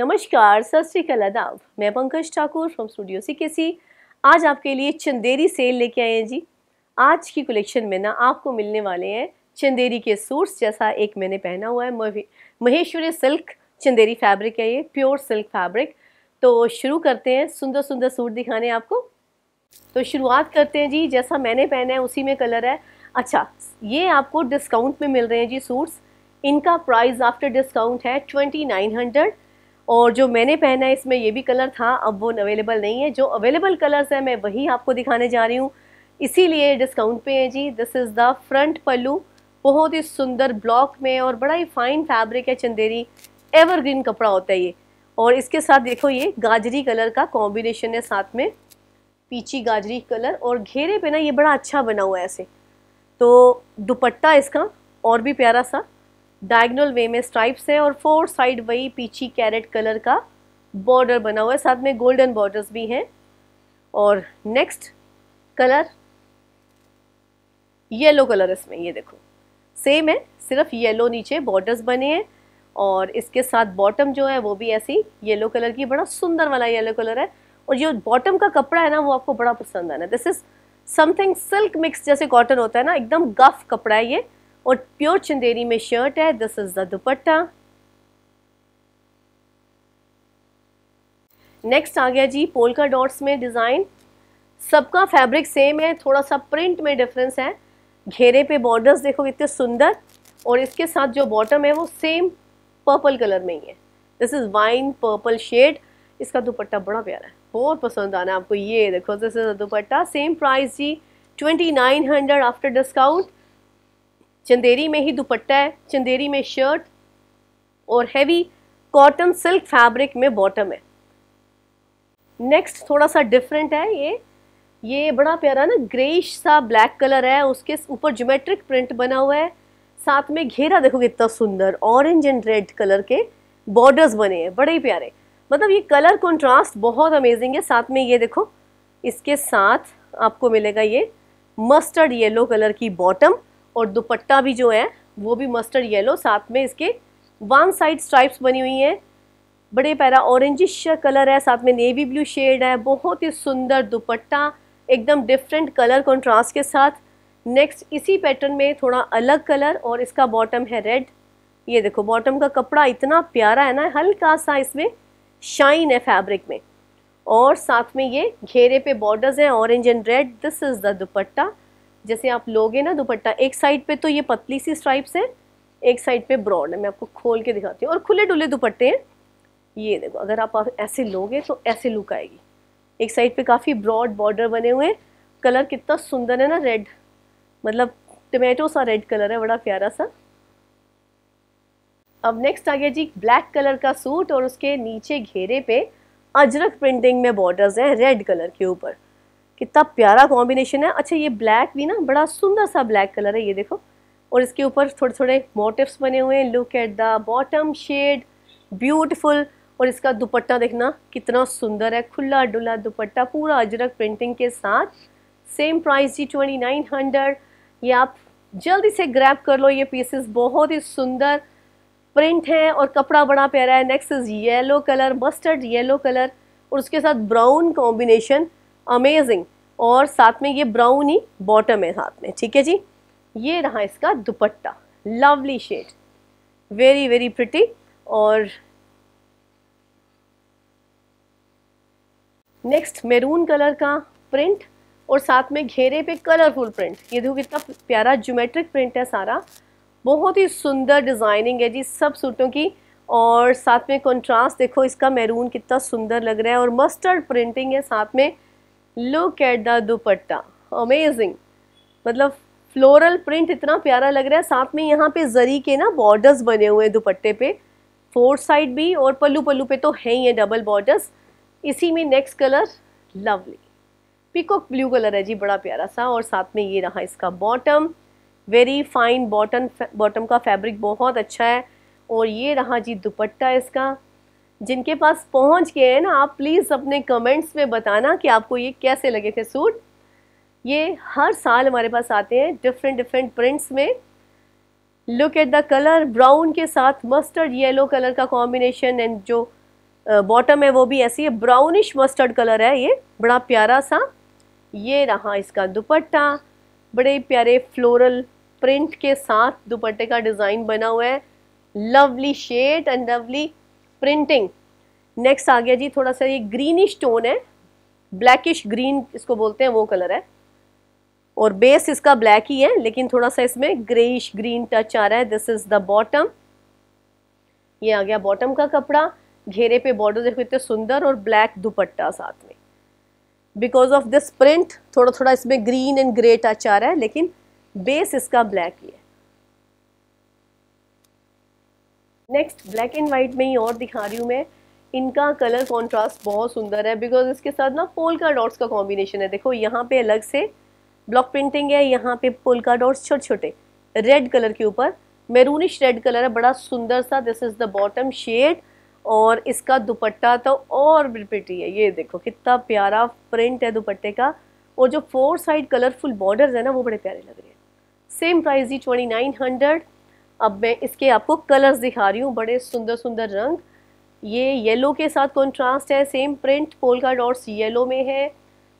नमस्कार सत श्रीकाल आदाब मैं Pankaj Thakur from studio C K C आज आपके लिए चंदेरी सेल लेके आए हैं जी आज की कलेक्शन में ना आपको मिलने वाले हैं चंदेरी के सूट्स जैसा एक मैंने पहना हुआ है महेश्वरी सिल्क चंदेरी फैब्रिक है ये प्योर सिल्क फैब्रिक तो शुरू करते हैं सुंदर सुंदर सूट दिखाने आपको तो शुरुआत करते हैं जी जैसा मैंने पहना है उसी में कलर है अच्छा ये आपको डिस्काउंट में मिल रहे हैं जी सूट्स इनका प्राइस आफ्टर डिस्काउंट है ट्वेंटी नाइन हंड्रेड और जो मैंने पहना है इसमें ये भी कलर था अब वो अवेलेबल नहीं है जो अवेलेबल कलर्स हैं मैं वही आपको दिखाने जा रही हूँ इसीलिए डिस्काउंट पे है जी this is the front pallu बहुत ही सुंदर ब्लॉक में और बड़ा ही फाइन फैब्रिक है चंदेरी एवरग्रीन कपड़ा होता है ये और इसके साथ देखो ये गाजरी कलर का कॉम्बिनेशन है साथ में पीची गाजरी कलर और घेरे पे ना ये बड़ा अच्छा बना हुआ है ऐसे तो दुपट्टा इसका और भी प्यारा सा डायगनल वे में स्ट्राइप्स है और फोर साइड वही पीछी कैरेट कलर का बॉर्डर बना हुआ है साथ में गोल्डन बॉर्डर्स भी हैं और नेक्स्ट कलर येलो कलर इसमें ये देखो सेम है सिर्फ येलो नीचे बॉर्डर्स बने हैं और इसके साथ बॉटम जो है वो भी ऐसी येलो कलर की बड़ा सुंदर वाला येलो कलर है और जो बॉटम का कपड़ा है ना वो आपको बड़ा पसंद आना this is something silk mix जैसे कॉटन होता है ना एकदम गफ कपड़ा है ये और प्योर चंदेरी में शर्ट है this is the dupatta next आ गया जी पोलका डॉट्स में डिज़ाइन सबका फैब्रिक सेम है थोड़ा सा प्रिंट में डिफरेंस है घेरे पे बॉर्डर्स देखो इतने सुंदर और इसके साथ जो बॉटम है वो सेम पर्पल कलर में ही है this is wine purple shade इसका दुपट्टा बड़ा प्यारा है बहुत पसंद आना आपको ये देखो this is dupatta same price जी twenty nine hundred after discount Chanderi में ही दुपट्टा है चंदेरी में शर्ट और हैवी कॉटन सिल्क फैब्रिक में बॉटम है नेक्स्ट थोड़ा सा डिफरेंट है ये ये बड़ा प्यारा ना ग्रेश सा ब्लैक कलर है उसके ऊपर जोमेट्रिक प्रिंट बना हुआ है साथ में घेरा देखो कितना सुंदर ऑरेंज एंड रेड कलर के बॉर्डर्स बने हैं बड़े ही प्यारे मतलब ये कलर कंट्रास्ट बहुत अमेजिंग है साथ में ये देखो इसके साथ आपको मिलेगा ये मस्टर्ड येलो कलर की बॉटम और दुपट्टा भी जो है वो भी मस्टर्ड येलो साथ में इसके वन साइड स्ट्राइप्स बनी हुई हैं बड़े पैरा ऑरेंजिश कलर है साथ में नेवी ब्लू शेड है बहुत ही सुंदर दुपट्टा एकदम डिफरेंट कलर कंट्रास्ट के साथ नेक्स्ट इसी पैटर्न में थोड़ा अलग कलर और इसका बॉटम है रेड ये देखो बॉटम का कपड़ा इतना प्यारा है ना हल्का सा इसमें शाइन है फैब्रिक में और साथ में ये घेरे पे बॉर्डर्स हैं orange and red this is the dupatta जैसे आप लोगे ना दुपट्टा एक साइड पे तो ये पतली सी स्ट्राइप्स है एक साइड पे ब्रॉड है मैं आपको खोल के दिखाती हूँ और खुले डुले दुपट्टे हैं ये देखो अगर आप ऐसे लोगे तो ऐसे लुक आएगी एक साइड पे काफ़ी ब्रॉड बॉर्डर बने हुए कलर कितना सुंदर है ना रेड मतलब टमेटो सा रेड कलर है बड़ा प्यारा सा अब नेक्स्ट आ गया जी ब्लैक कलर का सूट और उसके नीचे घेरे पे अजरक प्रिंटिंग में बॉर्डर्स हैं रेड कलर के ऊपर कितना प्यारा कॉम्बिनेशन है अच्छा ये ब्लैक भी ना बड़ा सुंदर सा ब्लैक कलर है ये देखो और इसके ऊपर थोड़े थोड़े मोटिव्स बने हुए हैं look at the bottom shade beautiful और इसका दुपट्टा देखना कितना सुंदर है खुला डुला दुपट्टा पूरा अजरक प्रिंटिंग के साथ सेम प्राइस जी ट्वेंटी नाइन हंड्रेड ये आप जल्दी से ग्रैब कर लो ये पीसेस बहुत ही सुंदर प्रिंट है और कपड़ा बड़ा प्यारा है next is yellow colour mustard yellow colour और उसके साथ ब्राउन कॉम्बिनेशन अमेजिंग और साथ में ये ब्राउनी बॉटम है साथ में ठीक है जी ये रहा इसका dupatta lovely shade very very pretty और नेक्स्ट मेरून कलर का प्रिंट और साथ में घेरे पे कलरफुल प्रिंट ये देखो कितना प्यारा ज्योमेट्रिक प्रिंट है सारा बहुत ही सुंदर डिज़ाइनिंग है जी सब सूटों की और साथ में कंट्रास्ट देखो इसका मैरून कितना सुंदर लग रहा है और मस्टर्ड प्रिंटिंग है साथ में look at the dupatta amazing मतलब फ्लोरल प्रिंट इतना प्यारा लग रहा है साथ में यहाँ पे जरी के ना बॉर्डर्स बने हुए हैं दुपट्टे पे फोर साइड भी और पल्लू पल्लू पे तो है ही है डबल बॉर्डर्स इसी में next colour lovely peacock blue colour है जी बड़ा प्यारा सा और साथ में ये रहा इसका bottom very fine bottom bottom का फैब्रिक बहुत अच्छा है और ये रहा जी दुपट्टा इसका जिनके पास पहुंच गए हैं ना आप प्लीज़ अपने कमेंट्स में बताना कि आपको ये कैसे लगे थे सूट ये हर साल हमारे पास आते हैं डिफरेंट डिफरेंट प्रिंट्स में look at the colour brown के साथ मस्टर्ड येलो कलर का कॉम्बिनेशन एंड जो बॉटम है वो भी ऐसी है ब्राउनिश मस्टर्ड कलर है ये बड़ा प्यारा सा ये रहा इसका दुपट्टा बड़े प्यारे फ्लोरल प्रिंट के साथ दुपट्टे का डिज़ाइन बना हुआ है lovely shade and lovely printing next आ गया जी थोड़ा सा ये ग्रीनिश टोन है ब्लैकिश ग्रीन इसको बोलते हैं वो कलर है और बेस इसका ब्लैक ही है लेकिन थोड़ा सा इसमें ग्रेइश ग्रीन टच आ रहा है दिस इज़ द बॉटम ये आ गया बॉटम का कपड़ा घेरे पे बॉर्डर देखो इतने सुंदर और ब्लैक दुपट्टा साथ में बिकॉज ऑफ दिस प्रिंट थोड़ा थोड़ा इसमें ग्रीन एंड ग्रे टच आ रहा है लेकिन बेस इसका ब्लैक ही है नेक्स्ट ब्लैक एंड वाइट में ही और दिखा रही हूँ मैं इनका कलर कॉन्ट्रास्ट बहुत सुंदर है बिकॉज इसके साथ ना पोलका डॉट्स का कॉम्बिनेशन है देखो यहाँ पे अलग से ब्लॉक प्रिंटिंग है यहाँ पे पोलका डॉट्स छोटे छोटे रेड कलर के ऊपर मैरूनिश रेड कलर है बड़ा सुंदर सा this is the bottom shade और इसका दुपट्टा तो और भी है ये देखो कितना प्यारा प्रिंट है दुपट्टे का और जो फोर साइड कलरफुल बॉर्डर है ना वो बड़े प्यारे लग रहे हैं सेम प्राइस ही ट्वेंटी नाइन हंड्रेड अब मैं इसके आपको कलर्स दिखा रही हूँ बड़े सुंदर सुंदर रंग ये येलो के साथ कॉन्ट्रास्ट है same print polka dots yellow में है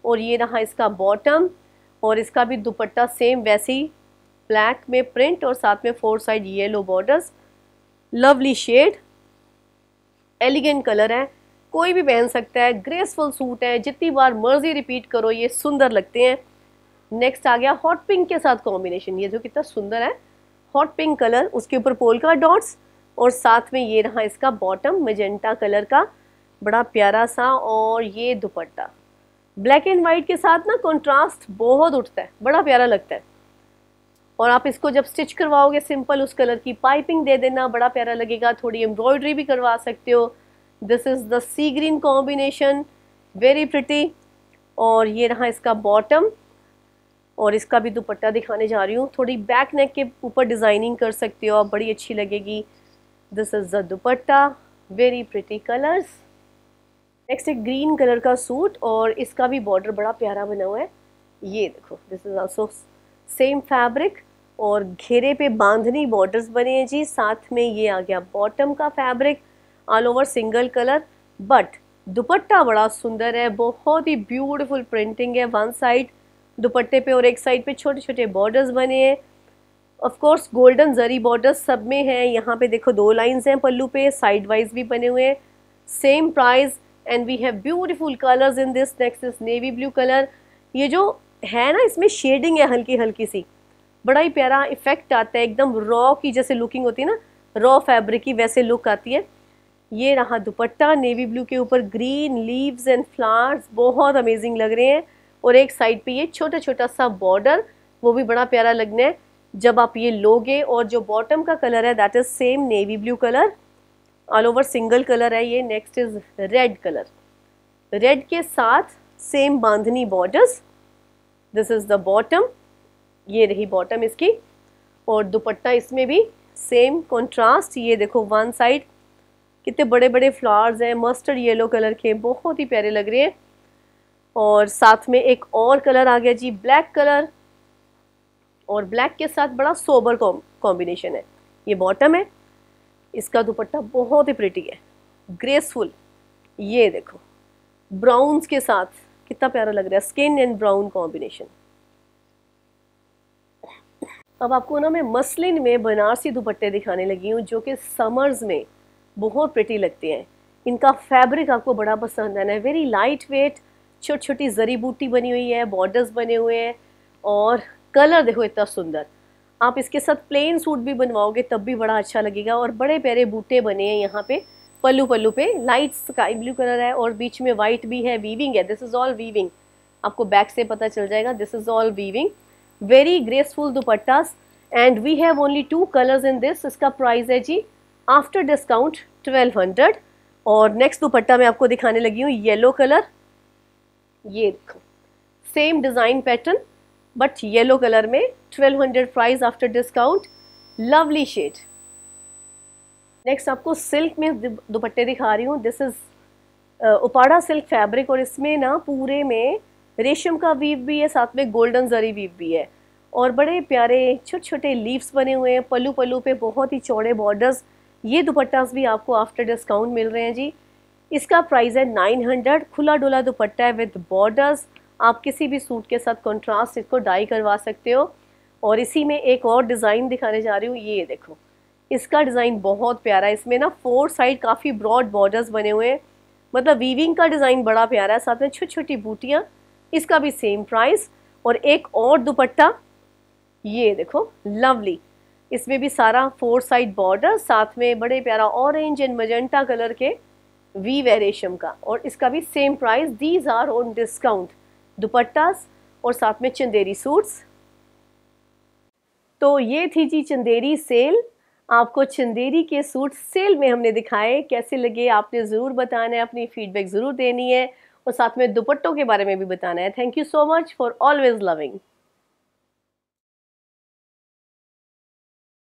और ये रहा इसका बॉटम और इसका भी दुपट्टा सेम वैसे ही ब्लैक में प्रिंट और साथ में four side yellow borders lovely shade elegant colour है कोई भी पहन सकता है ग्रेसफुल सूट है जितनी बार मर्जी रिपीट करो ये सुंदर लगते हैं नेक्स्ट आ गया हॉट पिंक के साथ कॉम्बिनेशन ये जो कितना सुंदर है हॉट पिंक कलर उसके ऊपर पोलका डॉट्स और साथ में ये रहा इसका बॉटम मेजेंटा कलर का बड़ा प्यारा सा और ये दुपट्टा ब्लैक एंड वाइट के साथ ना कंट्रास्ट बहुत उठता है बड़ा प्यारा लगता है और आप इसको जब स्टिच करवाओगे सिंपल उस कलर की पाइपिंग दे देना बड़ा प्यारा लगेगा थोड़ी एम्ब्रॉयडरी भी करवा सकते हो this is the sea green combination very pretty और ये रहा इसका बॉटम और इसका भी दुपट्टा दिखाने जा रही हूँ थोड़ी बैक नेक के ऊपर डिज़ाइनिंग कर सकते हो आप बड़ी अच्छी लगेगी this is the dupatta very pretty colours next एक ग्रीन कलर का सूट और इसका भी बॉर्डर बड़ा प्यारा बना हुआ है ये देखो this is also same fabric और घेरे पे बांधनी बॉर्डर्स बने हैं जी साथ में ये आ गया बॉटम का fabric all over single colour but dupatta बड़ा सुंदर है बहुत ही ब्यूटीफुल प्रिंटिंग है वन साइड दुपट्टे पे और एक साइड पे छोटे छोटे बॉर्डर्स बने हैं ऑफकोर्स गोल्डन जरी बॉर्डर्स सब में हैं यहाँ पे देखो दो लाइंस हैं पल्लू पे साइड वाइज भी बने हुए हैं same price and we have beautiful colours in this next is navy blue colour ये जो है ना इसमें शेडिंग है हल्की हल्की सी बड़ा ही प्यारा इफेक्ट आता है एकदम रॉ की जैसे लुकिंग होती है ना रॉ फैब्रिक की वैसे लुक आती है ये रहा दुपट्टा नेवी ब्लू के ऊपर ग्रीन लीव्स एंड फ्लावर्स बहुत अमेजिंग लग रहे हैं और एक साइड पे ये छोटा छोटा सा बॉर्डर वो भी बड़ा प्यारा लगना है जब आप ये लोगे और जो बॉटम का कलर है that is same navy blue colour all over single colour है ये next is red colour red के साथ same bandhani borders this is the bottom ये रही बॉटम इसकी और दुपट्टा इसमें भी सेम कॉन्ट्रास्ट ये देखो वन साइड कितने बड़े बड़े फ्लावर्स हैं मस्टर्ड येलो कलर के बहुत ही प्यारे लग रहे हैं और साथ में एक और कलर आ गया जी ब्लैक कलर और ब्लैक के साथ बड़ा सोबर कॉम्बिनेशन है ये बॉटम है इसका दुपट्टा बहुत ही प्रिटी है ग्रेसफुल ये देखो ब्राउन्स के साथ कितना प्यारा लग रहा है स्किन एंड ब्राउन कॉम्बिनेशन अब आपको ना मैं मसलिन में बनारसी दुपट्टे दिखाने लगी हूँ जो कि समर्स में बहुत प्रिटी लगते हैं इनका फैब्रिक आपको बड़ा पसंद आना है वेरी लाइट वेट छोटी छोटी जरी बूटी बनी हुई है बॉर्डर्स बने हुए हैं और कलर देखो इतना सुंदर आप इसके साथ प्लेन सूट भी बनवाओगे तब भी बड़ा अच्छा लगेगा और बड़े प्यारे बूटे बने हैं यहाँ पे पल्लू पल्लू पे लाइट स्काई ब्लू कलर है और बीच में वाइट भी है वीविंग है दिस इज़ ऑल वीविंग आपको बैक से पता चल जाएगा this is all weaving very graceful dupattas and we have only two colours in this इसका प्राइस है जी आफ्टर डिस्काउंट ट्वेल्व हंड्रेड और नेक्स्ट दुपट्टा मैं आपको दिखाने लगी हूँ येलो कलर ये देखो same design pattern but yellow colour में 1200 price after discount lovely shade next आपको सिल्क में दुपट्टे दिखा रही हूँ this is uh, Uppada silk fabric और इसमें ना पूरे में रेशम का वीव भी है साथ में गोल्डन जरी वीव भी है और बड़े प्यारे छोटे छोटे लीव्स बने हुए हैं पल्लू पल्लू पे बहुत ही चौड़े बॉर्डर्स ये दुपट्टास भी आपको आफ्टर डिस्काउंट मिल रहे हैं जी इसका प्राइस है 900 खुला डोला दुपट्टा है विद बॉर्डर्स आप किसी भी सूट के साथ कंट्रास्ट इसको डाई करवा सकते हो और इसी में एक और डिज़ाइन दिखाने जा रही हूँ ये देखो इसका डिज़ाइन बहुत प्यारा है इसमें ना फोर साइड काफ़ी ब्रॉड बॉर्डर्स बने हुए हैं मतलब वीविंग का डिज़ाइन बड़ा प्यारा है साथ में छोटी छोटी बूटियाँ इसका भी सेम प्राइस और एक और दुपट्टा ये देखो लवली इसमें भी सारा फोर साइड बॉर्डर साथ में बड़े प्यारा ऑरेंज एंड मजेंटा कलर के वी वे रेशम का और इसका भी same price these are on discount dupattas और साथ में चंदेरी सूट्स तो ये थी जी चंदेरी सेल आपको चंदेरी के सूट सेल में हमने दिखाए कैसे लगे आपने ज़रूर बताना है अपनी फीडबैक ज़रूर देनी है और साथ में दुपट्टों के बारे में भी बताना है thank you so much for always loving